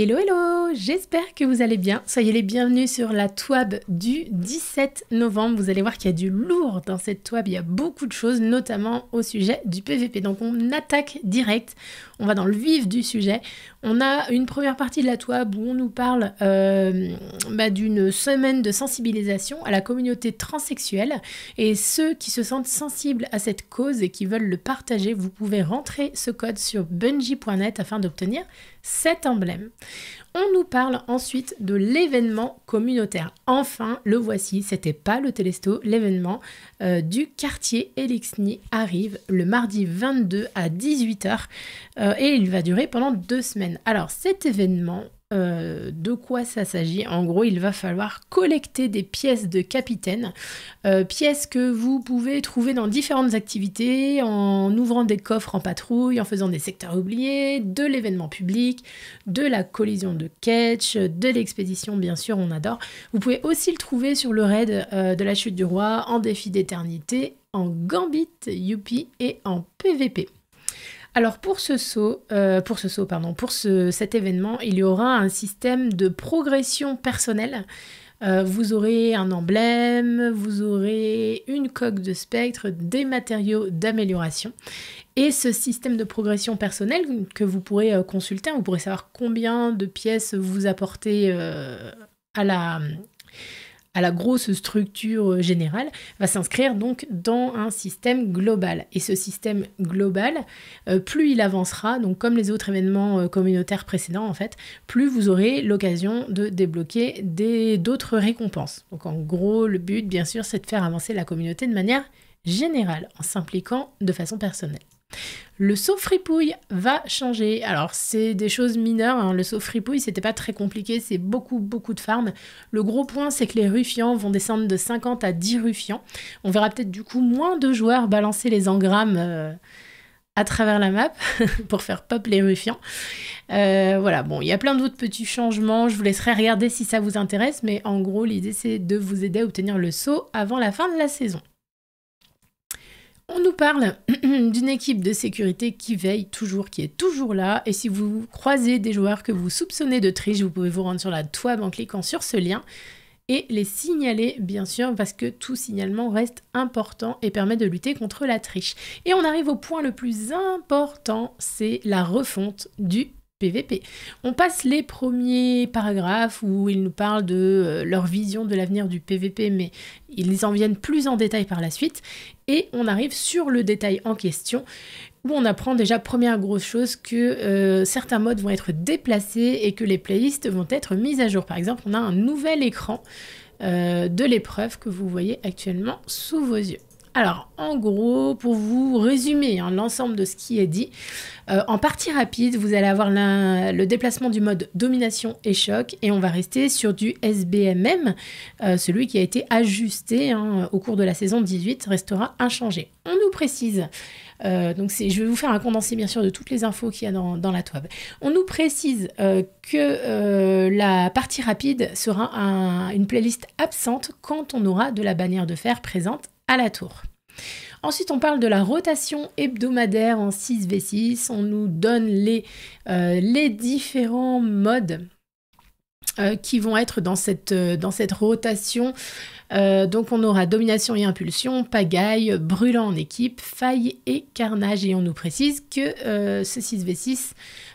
Hello hello, j'espère que vous allez bien. Soyez les bienvenus sur la TWAB du 17 novembre. Vous allez voir qu'il y a du lourd dans cette TWAB, il y a beaucoup de choses, notamment au sujet du PVP. Donc on attaque direct, on va dans le vif du sujet. On a une première partie de la TWAB où on nous parle euh, bah, d'une semaine de sensibilisation à la communauté transsexuelle. Et ceux qui se sentent sensibles à cette cause et qui veulent le partager, vous pouvez rentrer ce code sur bungee.net afin d'obtenir cet emblème. On nous parle ensuite de l'événement communautaire. Enfin, le voici, c'était pas le Télesto, l'événement euh, du quartier Elixni arrive le mardi 22 à 18h euh, et il va durer pendant deux semaines. Alors cet événement, euh, de quoi ça s'agit. En gros, il va falloir collecter des pièces de capitaine, euh, pièces que vous pouvez trouver dans différentes activités, en ouvrant des coffres en patrouille, en faisant des secteurs oubliés, de l'événement public, de la collision de catch, de l'expédition, bien sûr, on adore. Vous pouvez aussi le trouver sur le raid euh, de la chute du roi, en défi d'éternité, en gambit, youpi, et en PVP. Alors pour ce saut, euh, pour ce saut, pardon, pour cet événement, il y aura un système de progression personnelle. Euh, vous aurez un emblème, vous aurez une coque de spectre, des matériaux d'amélioration. Et ce système de progression personnelle que vous pourrez euh, consulter, hein, vous pourrez savoir combien de pièces vous apportez à la à la grosse structure générale, va s'inscrire donc dans un système global. Et ce système global, euh, plus il avancera, donc comme les autres événements euh, communautaires précédents en fait, plus vous aurez l'occasion de débloquer d'autres récompenses. Donc en gros, le but bien sûr, c'est de faire avancer la communauté de manière générale, en s'impliquant de façon personnelle. Le saut fripouille va changer. Alors, c'est des choses mineures. Hein. Le saut fripouille, c'était pas très compliqué. C'est beaucoup, beaucoup de farm. Le gros point, c'est que les ruffians vont descendre de 50 à 10 ruffians. On verra peut-être du coup moins de joueurs balancer les engrammes euh, à travers la map pour faire pop les ruffians. Euh, voilà, bon, il y a plein d'autres petits changements. Je vous laisserai regarder si ça vous intéresse. Mais en gros, l'idée, c'est de vous aider à obtenir le saut avant la fin de la saison. On nous parle d'une équipe de sécurité qui veille toujours, qui est toujours là. Et si vous croisez des joueurs que vous soupçonnez de triche, vous pouvez vous rendre sur la toile en cliquant sur ce lien et les signaler, bien sûr, parce que tout signalement reste important et permet de lutter contre la triche. Et on arrive au point le plus important, c'est la refonte du PVP. On passe les premiers paragraphes où ils nous parlent de euh, leur vision de l'avenir du PVP, mais ils en viennent plus en détail par la suite. Et on arrive sur le détail en question, où on apprend déjà, première grosse chose, que euh, certains modes vont être déplacés et que les playlists vont être mises à jour. Par exemple, on a un nouvel écran euh, de l'épreuve que vous voyez actuellement sous vos yeux. Alors, en gros, pour vous résumer l'ensemble de ce qui est dit, euh, en partie rapide, vous allez avoir le déplacement du mode domination et choc, et on va rester sur du SBMM, euh, celui qui a été ajusté hein, au cours de la saison 18, restera inchangé. On nous précise euh, donc je vais vous faire un condensé bien sûr de toutes les infos qu'il y a dans, la Toile. On nous précise que la partie rapide sera une playlist absente quand on aura de la bannière de fer présente la tour. Ensuite, on parle de la rotation hebdomadaire en 6v6. On nous donne les, euh, les différents modes euh, qui vont être dans cette, euh, dans cette rotation. donc on aura domination et impulsion, pagaille, brûlant en équipe, faille et carnage. Et on nous précise que ce 6v6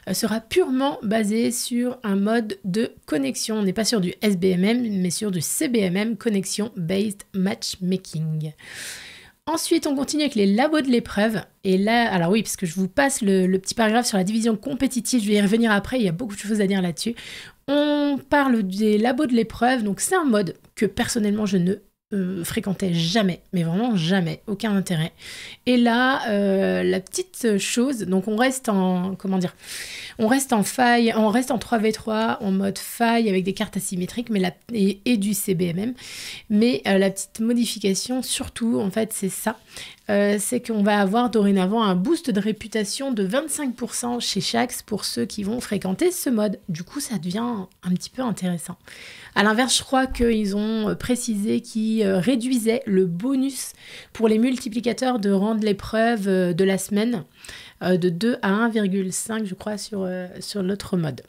euh, sera purement basé sur un mode de connexion. On n'est pas sur du SBMM, mais sur du CBMM, Connection Based Matchmaking. Ensuite, on continue avec les labos de l'épreuve. Et là, alors oui, parce que je vous passe le, le, petit paragraphe sur la division compétitive, je vais y revenir après, il y a beaucoup de choses à dire là-dessus. On parle des labos de l'épreuve, donc c'est un mode que personnellement je ne euh, fréquentait jamais, mais vraiment jamais, aucun intérêt. Et là, euh, la petite chose, donc on reste en, comment dire, on reste en faille, on reste en 3v3, en mode faille avec des cartes asymétriques mais et, du CBMM. Mais euh, la petite modification, surtout, en fait, c'est ça. c'est qu'on va avoir dorénavant un boost de réputation de 25% chez Shax pour ceux qui vont fréquenter ce mode. Du coup, ça devient un petit peu intéressant. A l'inverse, je crois qu'ils ont précisé qu'ils euh, réduisait le bonus pour les multiplicateurs de rendre l'épreuve euh, de la semaine euh, de 2 à 1,5, je crois, sur, sur notre mode.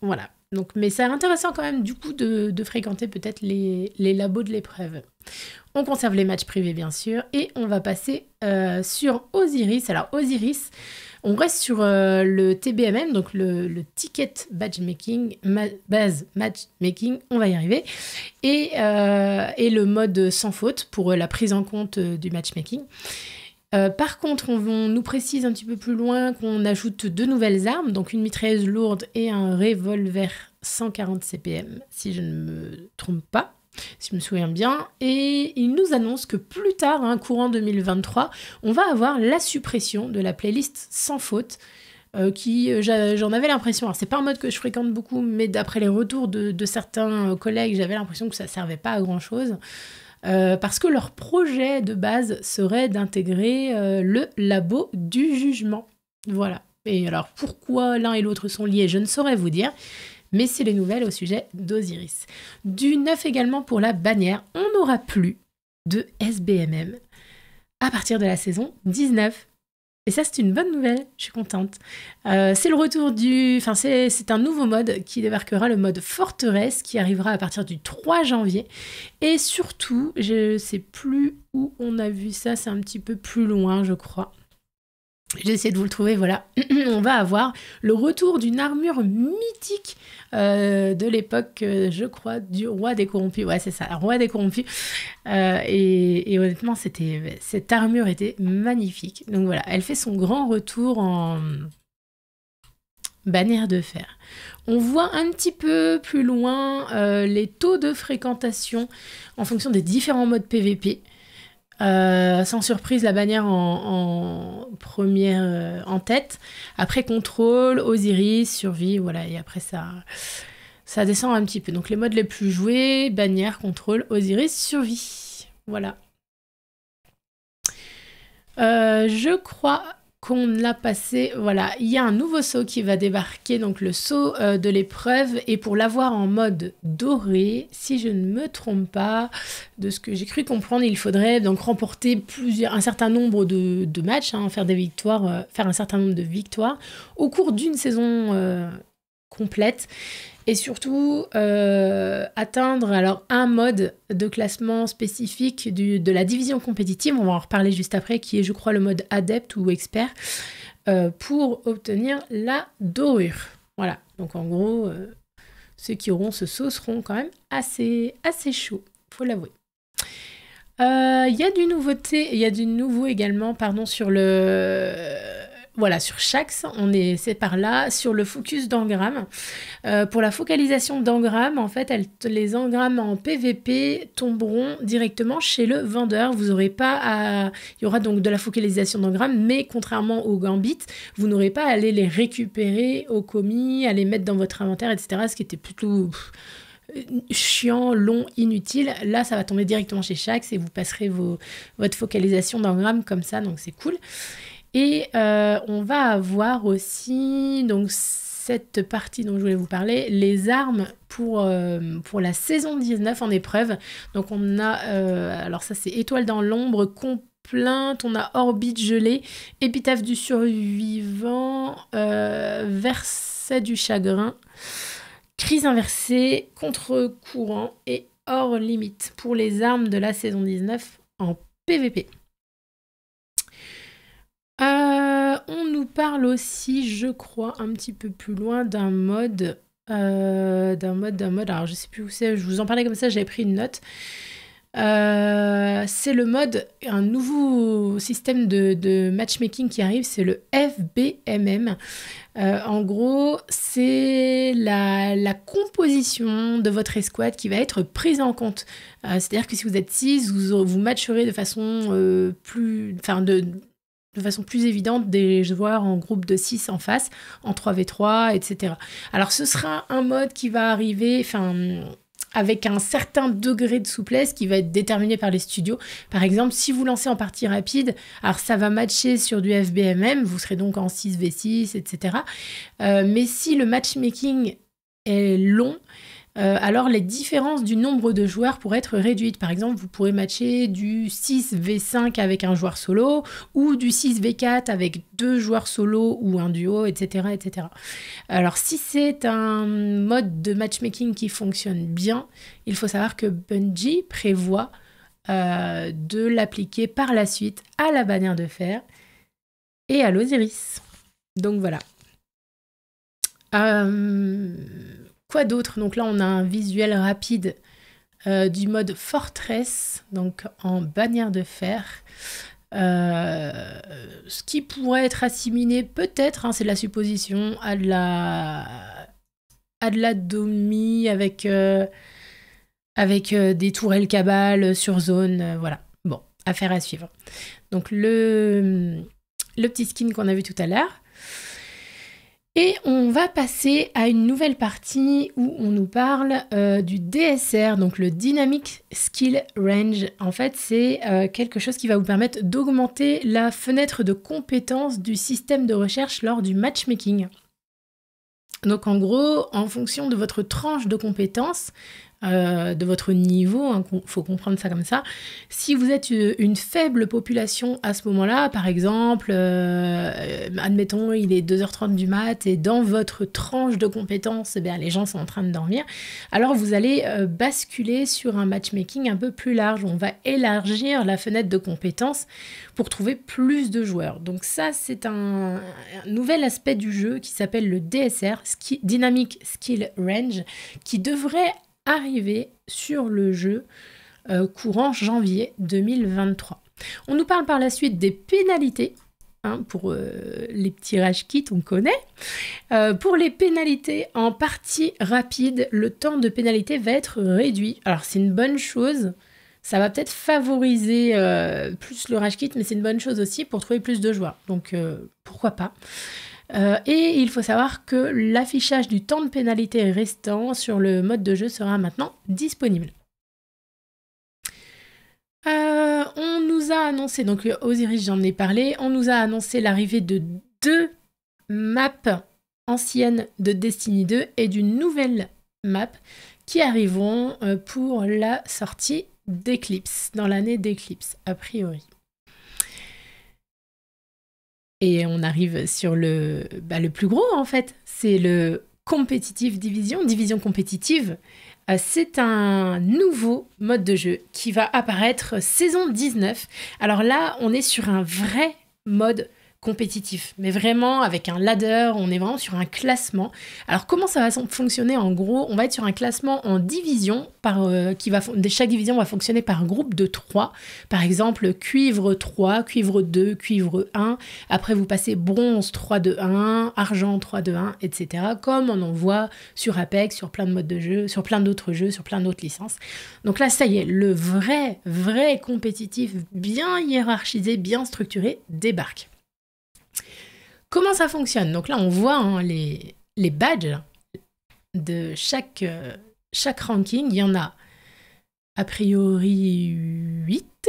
Voilà. Donc, mais c'est intéressant quand même du coup de, fréquenter peut-être les, labos de l'épreuve. On conserve les matchs privés bien sûr et on va passer sur Osiris. Alors Osiris, on reste sur euh, le TBMM, donc le, Ticket Badge Making, Base Matchmaking, on va y arriver, et, euh, le mode sans faute pour euh, la prise en compte du matchmaking. par contre, on, on, nous précise un petit peu plus loin qu'on ajoute deux nouvelles armes, donc une mitrailleuse lourde et un revolver 140 CPM, si je ne me trompe pas si je me souviens bien, et il nous annonce que plus tard, un hein, courant 2023, on va avoir la suppression de la playlist sans faute. Euh, qui euh, j'en avais l'impression, alors c'est pas un mode que je fréquente beaucoup, mais d'après les retours de, certains euh, collègues, j'avais l'impression que ça servait pas à grand chose. parce que leur projet de base serait d'intégrer le labo du jugement. Voilà. Et alors pourquoi l'un et l'autre sont liés, je ne saurais vous dire mais c'est les nouvelles au sujet d'Osiris. Du neuf également pour la bannière, on n'aura plus de SBMM à partir de la saison 19. Et ça, c'est une bonne nouvelle, je suis contente. Euh, c'est le retour du. Enfin, c'est un nouveau mode qui débarquera, le mode forteresse, qui arrivera à partir du 3 janvier. Et surtout, je ne sais plus où on a vu ça, c'est un petit peu plus loin, je crois. J'essaie de vous le trouver, voilà. On va avoir le retour d'une armure mythique euh, de l'époque, euh, je crois, du roi des corrompus. Ouais, c'est ça, roi des corrompus. Euh, et, honnêtement, cette armure était magnifique. Donc voilà, elle fait son grand retour en bannière de fer. On voit un petit peu plus loin les taux de fréquentation en fonction des différents modes PVP. Euh, sans surprise, la bannière en, première euh, en tête. Après contrôle, Osiris, survie, voilà, et après ça, ça descend un petit peu. Donc les modes les plus joués, bannière, contrôle, Osiris, survie. Voilà. Euh, je crois qu'on a passé, voilà, il y a un nouveau saut qui va débarquer, donc le saut euh, de l'épreuve, et pour l'avoir en mode doré, si je ne me trompe pas, de ce que j'ai cru comprendre, il faudrait donc remporter plusieurs, un certain nombre de, matchs, hein, faire des victoires, euh, faire un certain nombre de victoires au cours d'une saison euh, complète et surtout euh, atteindre alors un mode de classement spécifique du, de la division compétitive, on va en reparler juste après, qui est je crois le mode adepte ou expert, euh, pour obtenir la dorure. Voilà, donc en gros, euh, ceux qui auront ce saut seront quand même assez, assez il faut l'avouer. Il y a du nouveauté, il y a du nouveau également, pardon, sur le voilà, sur Shax, on est, c'est par là, sur le focus d'engramme. Euh, pour la focalisation d'engramme, en fait, les engrammes en PVP tomberont directement chez le vendeur. Vous aurez pas à... Il y aura donc de la focalisation d'engramme, mais contrairement au Gambit, vous n'aurez pas à aller les récupérer au commis, à les mettre dans votre inventaire, etc. Ce qui était plutôt chiant, long, inutile. Là, ça va tomber directement chez Shax et vous passerez vos, votre focalisation d'engramme comme ça, donc c'est cool. Et euh, on va avoir aussi donc cette partie dont je voulais vous parler, les armes pour, euh, pour la saison 19 en épreuve. Donc on a, euh, alors ça c'est étoile dans l'ombre, complainte, on a orbite gelée, épitaphe du survivant, verset du chagrin, crise inversée, contre-courant et hors limite pour les armes de la saison 19 en PVP. Euh, on nous parle aussi, je crois, un petit peu plus loin d'un mode. Euh, d'un mode, d'un mode. Alors, je sais plus où c'est, je vous en parlais comme ça, j'avais pris une note. Euh, c'est le mode, un nouveau système de, matchmaking qui arrive, c'est le FBMM. en gros, c'est la, composition de votre escouade qui va être prise en compte. C'est-à-dire que si vous êtes 6, vous, vous matcherez de façon plus. Enfin, de, de façon plus évidente des joueurs en groupe de 6 en face, en 3v3, etc. Alors ce sera un mode qui va arriver, enfin avec un certain degré de souplesse qui va être déterminé par les studios. Par exemple, si vous lancez en partie rapide, alors ça va matcher sur du FBMM, vous serez donc en 6v6, etc. Euh, mais si le matchmaking est long, euh, alors les différences du nombre de joueurs pourraient être réduites. Par exemple, vous pourrez matcher du 6v5 avec un joueur solo ou du 6v4 avec deux joueurs solo ou un duo, etc. etc. Alors si c'est un mode de matchmaking qui fonctionne bien, il faut savoir que Bungie prévoit euh, de l'appliquer par la suite à la bannière de fer et à l'Osiris. Donc voilà. Euh, Quoi d'autre Donc là, on a un visuel rapide euh, du mode Fortress, donc en bannière de fer. Euh, ce qui pourrait être assimilé, peut-être, hein, c'est la supposition, à de la, à de avec, euh, avec des tourelles cabales sur zone. voilà. Bon, affaire à suivre. Donc le, le petit skin qu'on a vu tout à l'heure. Et on va passer à une nouvelle partie où on nous parle euh, du DSR, donc le Dynamic Skill Range. En fait, c'est euh, quelque chose qui va vous permettre d'augmenter la fenêtre de compétences du système de recherche lors du matchmaking. Donc en gros, en fonction de votre tranche de compétences, euh, de votre niveau, il hein, faut comprendre ça comme ça. Si vous êtes euh, une faible population à ce moment-là, par exemple, euh, admettons il est 2h30 du mat et dans votre tranche de compétences, eh les gens sont en train de dormir, alors vous allez basculer sur un matchmaking un peu plus large. On va élargir la fenêtre de compétences pour trouver plus de joueurs. Donc ça, c'est un, nouvel aspect du jeu qui s'appelle le DSR, Dynamic Skill Range, qui devrait Arriver sur le jeu euh, courant janvier 2023. On nous parle par la suite des pénalités. Hein, pour euh, les tirages kits, on connaît. Euh, pour les pénalités en partie rapide, le temps de pénalité va être réduit. Alors c'est une bonne chose. Ça va peut-être favoriser plus le rage kit, mais c'est une bonne chose aussi pour trouver plus de joie. Donc pourquoi pas. Euh, et il faut savoir que l'affichage du temps de pénalité restant sur le mode de jeu sera maintenant disponible. Euh, on nous a annoncé, donc Osiris j'en ai parlé, on nous a annoncé l'arrivée de deux maps anciennes de Destiny 2 et d'une nouvelle map qui arriveront euh, pour la sortie d'Eclipse, dans l'année d'Eclipse a priori. Et on arrive sur le, bah, le plus gros en fait, c'est le Competitive Division, Division compétitive. Euh, c'est un nouveau mode de jeu qui va apparaître saison 19. Alors là, on est sur un vrai mode compétitif, mais vraiment avec un ladder, on est vraiment sur un classement. Alors comment ça va fonctionner en gros On va être sur un classement en division, par, euh, qui va, chaque division va fonctionner par un groupe de 3. Par exemple, cuivre 3, cuivre 2, cuivre 1. Après, vous passez bronze 3 2, 1, argent 3 2, 1, etc. Comme on en voit sur Apex, sur plein de modes de jeu, sur plein d'autres jeux, sur plein d'autres licences. Donc là, ça y est, le vrai, vrai compétitif, bien hiérarchisé, bien structuré, débarque. Comment ça fonctionne Donc là, on voit hein, les, les badges de chaque, euh, chaque ranking. Il y en a a priori 8.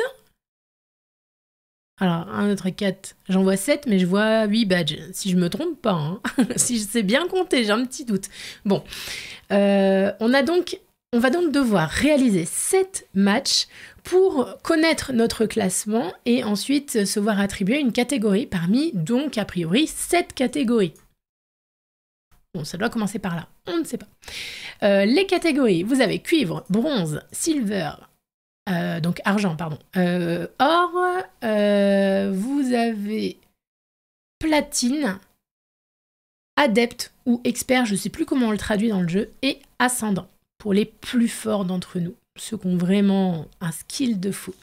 Alors, un autre 4, j'en vois 7, mais je vois 8 badges. Si je me trompe pas, hein. si je sais bien compter, j'ai un petit doute. Bon, euh, on a donc on va donc devoir réaliser 7 matchs pour connaître notre classement et ensuite se voir attribuer une catégorie parmi donc a priori 7 catégories. Bon, ça doit commencer par là, on ne sait pas. Euh, les catégories, vous avez cuivre, bronze, silver, euh, donc argent, pardon, euh, or, vous avez platine, adepte ou expert, je ne sais plus comment on le traduit dans le jeu, et ascendant pour les plus forts d'entre nous, ceux qui ont vraiment un skill de fou.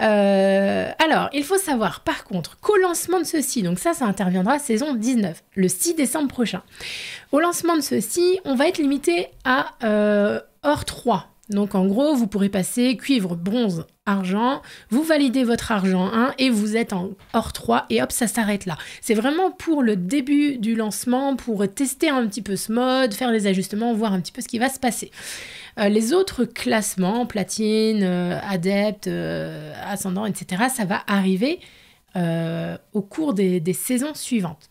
Euh, alors, il faut savoir par contre qu'au lancement de ceci, donc ça, ça interviendra saison 19, le 6 décembre prochain, au lancement de ceci, on va être limité à euh, heure 3 donc en gros, vous pourrez passer cuivre, bronze, argent, vous validez votre argent 1 hein, et vous êtes en hors 3 et hop, ça s'arrête là. C'est vraiment pour le début du lancement, pour tester un petit peu ce mode, faire les ajustements, voir un petit peu ce qui va se passer. Euh, les autres classements, platine, euh, adepte, euh, ascendant, etc., ça va arriver au cours des saisons suivantes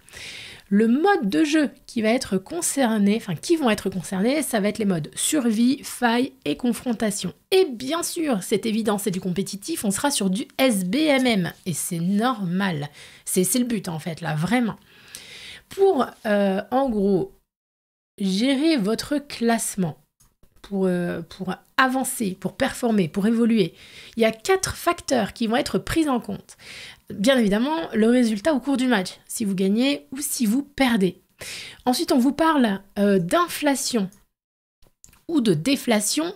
le mode de jeu qui va être concerné, enfin qui vont être concernés, ça va être les modes survie, faille et confrontation. Et bien sûr, c'est évident, c'est du compétitif, on sera sur du SBMM, et c'est normal. C'est le but en fait, là, vraiment. Pour, euh, en gros, gérer votre classement, pour, euh, pour avancer, pour performer, pour évoluer, il y a quatre facteurs qui vont être pris en compte bien évidemment le résultat au cours du match, si vous gagnez ou si vous perdez. Ensuite, on vous parle euh, d'inflation ou de déflation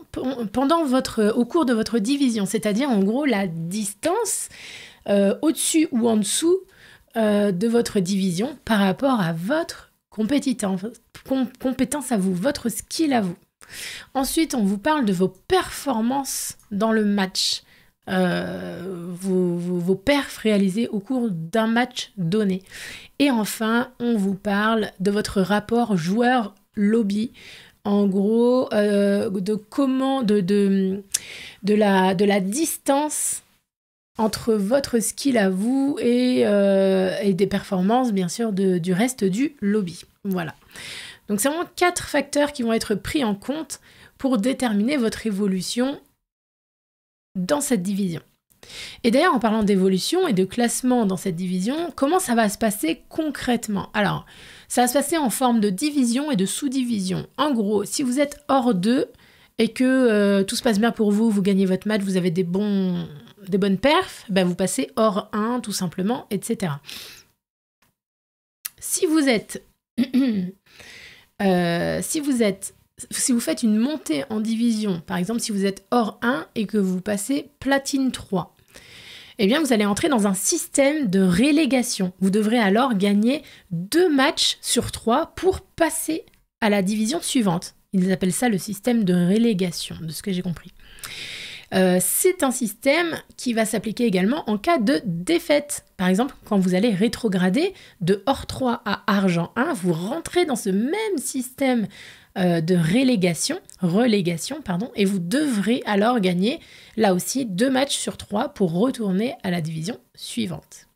pendant votre, euh, au cours de votre division, c'est-à-dire en gros la distance euh, au-dessus ou en dessous de votre division par rapport à votre compétence, compétence à vous, votre skill à vous. Ensuite, on vous parle de vos performances dans le match. Euh, vos, perfs réalisés au cours d'un match donné. Et enfin, on vous parle de votre rapport joueur-lobby. En gros, euh, de comment, de, la, distance entre votre skill à vous et, euh, des performances, bien sûr, du reste du lobby. Voilà. Donc, c'est vraiment quatre facteurs qui vont être pris en compte pour déterminer votre évolution dans cette division. Et d'ailleurs, en parlant d'évolution et de classement dans cette division, comment ça va se passer concrètement Alors, ça va se passer en forme de division et de sous-division. En gros, si vous êtes hors 2 et que euh, tout se passe bien pour vous, vous gagnez votre match, vous avez des, bons, des bonnes perfs, ben vous passez hors 1 tout simplement, etc. Si vous êtes... Euh, si vous êtes si vous faites une montée en division, par exemple si vous êtes or 1 et que vous passez platine 3, eh bien vous allez entrer dans un système de relégation. Vous devrez alors gagner deux matchs sur 3 pour passer à la division suivante. Ils appellent ça le système de relégation, de ce que j'ai compris. Euh, c'est un système qui va s'appliquer également en cas de défaite. Par exemple, quand vous allez rétrograder de or 3 à argent 1, vous rentrez dans ce même système euh, de relégation, relégation pardon, et vous devrez alors gagner là aussi deux matchs sur trois pour retourner à la division suivante.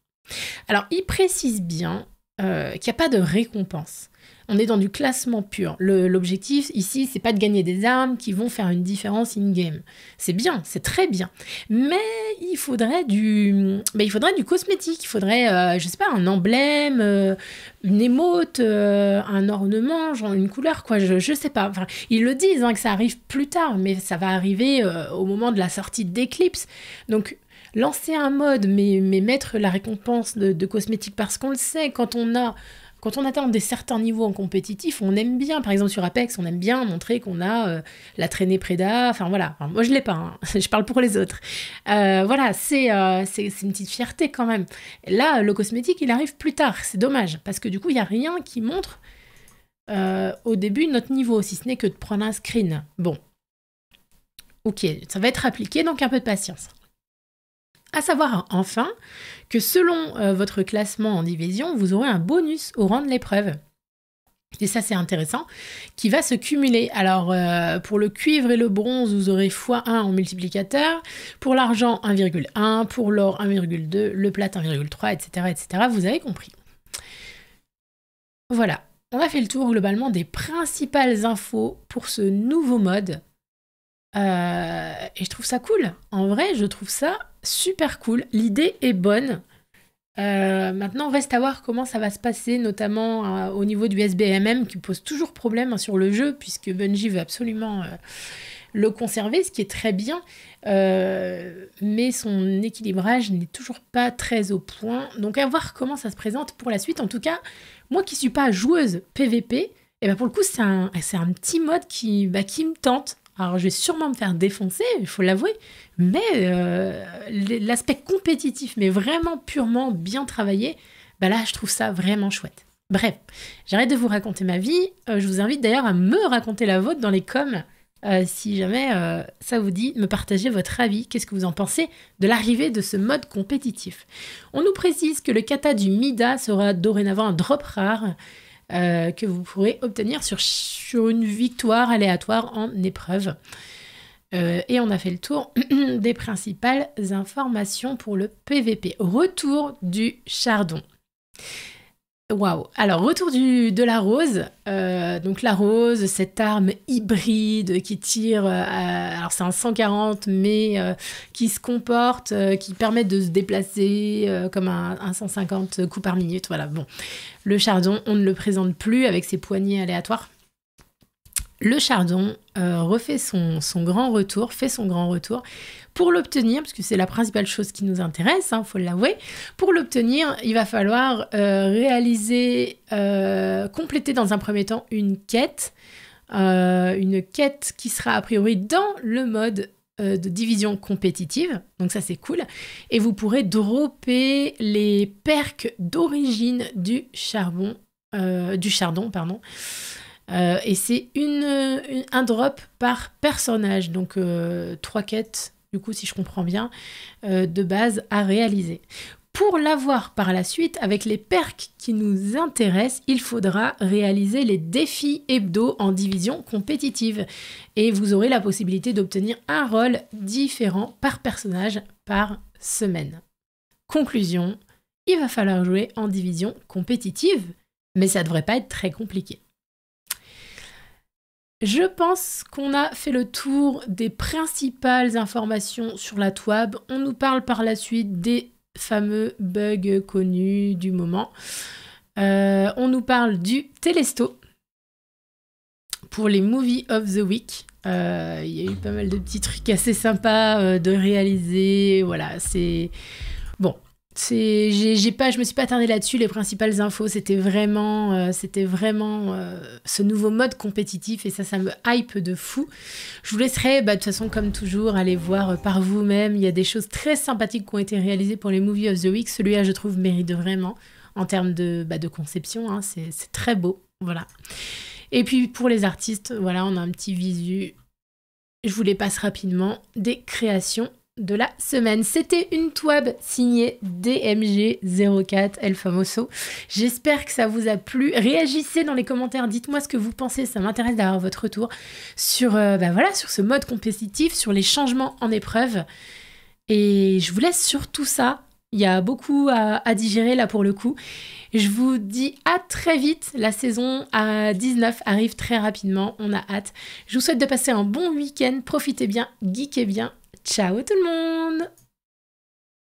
Alors il précise bien euh, qu'il n'y a pas de récompense. On est dans du classement pur. L'objectif ici, c'est pas de gagner des armes qui vont faire une différence in-game. C'est bien, c'est très bien. Mais il faudrait du, il faudrait du cosmétique. Il faudrait, euh, je sais pas, un emblème, euh, une émote, euh, un ornement, genre une couleur, quoi. Je, sais pas. Enfin, ils le disent hein, que ça arrive plus tard, mais ça va arriver euh, au moment de la sortie d'Eclipse. Donc lancer un mode, mais, mais mettre la récompense de cosmétique parce qu'on le sait, quand on a quand on atteint des certains niveaux en compétitif, on aime bien, par exemple sur Apex, on aime bien montrer qu'on a euh, la traînée Preda. Enfin voilà, moi je l'ai pas, hein. je parle pour les autres. Euh, voilà, euh, c'est c'est une petite fierté quand même. Là, le cosmétique, il arrive plus tard, c'est dommage, parce que du coup, il n'y a rien qui montre au début notre niveau, si ce n'est que de prendre un screen. Bon. Ok, ça va être appliqué, donc un peu de patience. À savoir enfin que selon euh, votre classement en division, vous aurez un bonus au rang de l'épreuve. Et ça, c'est intéressant, qui va se cumuler. Alors, euh, pour le cuivre et le bronze, vous aurez x1 en multiplicateur. Pour l'argent, 1,1. Pour l'or, 1,2. Le plat, 1,3, etc., etc. Vous avez compris. Voilà. On a fait le tour globalement des principales infos pour ce nouveau mode. Euh, et je trouve ça cool. En vrai, je trouve ça super cool, l'idée est bonne. Euh, maintenant, reste à voir comment ça va se passer, notamment euh, au niveau du SBMM qui pose toujours problème hein, sur le jeu, puisque Bungie veut absolument euh, le conserver, ce qui est très bien, euh, mais son équilibrage n'est toujours pas très au point. Donc, à voir comment ça se présente pour la suite. En tout cas, moi qui suis pas joueuse PVP, et eh ben pour le coup, c'est un, petit mode qui, bah, qui me tente. Alors, je vais sûrement me faire défoncer, il faut l'avouer, mais euh, l'aspect compétitif, mais vraiment purement bien travaillé, bah là, je trouve ça vraiment chouette. Bref, j'arrête de vous raconter ma vie. Euh, je vous invite d'ailleurs à me raconter la vôtre dans les coms. Euh, si jamais ça vous dit, me partagez votre avis. Qu'est-ce que vous en pensez de l'arrivée de ce mode compétitif On nous précise que le kata du Mida sera dorénavant un drop rare euh, que vous pourrez obtenir sur, une victoire aléatoire en épreuve. Euh, et on a fait le tour des principales informations pour le PVP. Retour du chardon. Waouh Alors, retour du, de la rose. Euh, donc, la rose, cette arme hybride qui tire. Euh, alors, c'est un 140, mais euh, qui se comporte, qui permet de se déplacer comme un, 150 coups par minute. Voilà, bon. Le chardon, on ne le présente plus avec ses poignées aléatoires le chardon euh, refait son, grand retour, fait son grand retour. Pour l'obtenir, parce que c'est la principale chose qui nous intéresse, il hein, faut l'avouer, pour l'obtenir, il va falloir euh, réaliser, euh, compléter dans un premier temps une quête, une quête qui sera a priori dans le mode de division compétitive, donc ça c'est cool, et vous pourrez dropper les perks d'origine du charbon, du chardon, pardon. Euh, et c'est un drop par personnage, donc euh, trois quêtes, du coup, si je comprends bien, euh, de base à réaliser. Pour l'avoir par la suite, avec les perks qui nous intéressent, il faudra réaliser les défis hebdo en division compétitive. Et vous aurez la possibilité d'obtenir un rôle différent par personnage par semaine. Conclusion, il va falloir jouer en division compétitive, mais ça ne devrait pas être très compliqué. Je pense qu'on a fait le tour des principales informations sur la TWAB. On nous parle par la suite des fameux bugs connus du moment. Euh, on nous parle du Telesto pour les Movie of the Week. Euh, il y a eu pas mal de petits trucs assez sympas euh, de réaliser. Voilà, c'est c'est j'ai pas je me suis pas attardée là-dessus les principales infos c'était vraiment euh, c'était vraiment euh, ce nouveau mode compétitif et ça ça me hype de fou je vous laisserai bah, de toute façon comme toujours aller voir par vous-même il y a des choses très sympathiques qui ont été réalisées pour les movies of the week celui-là je trouve mérite vraiment en termes de, bah, de conception hein, c'est très beau voilà et puis pour les artistes voilà on a un petit visu je vous les passe rapidement des créations de la semaine. C'était une toile signée DMG04 El Famoso. J'espère que ça vous a plu. Réagissez dans les commentaires, dites-moi ce que vous pensez, ça m'intéresse d'avoir votre retour sur, euh, bah voilà, sur ce mode compétitif, sur les changements en épreuve. Et je vous laisse sur tout ça. Il y a beaucoup à, digérer là pour le coup. Je vous dis à très vite. La saison à 19 arrive très rapidement. On a hâte. Je vous souhaite de passer un bon week-end. Profitez bien, geekez bien Ciao tout le monde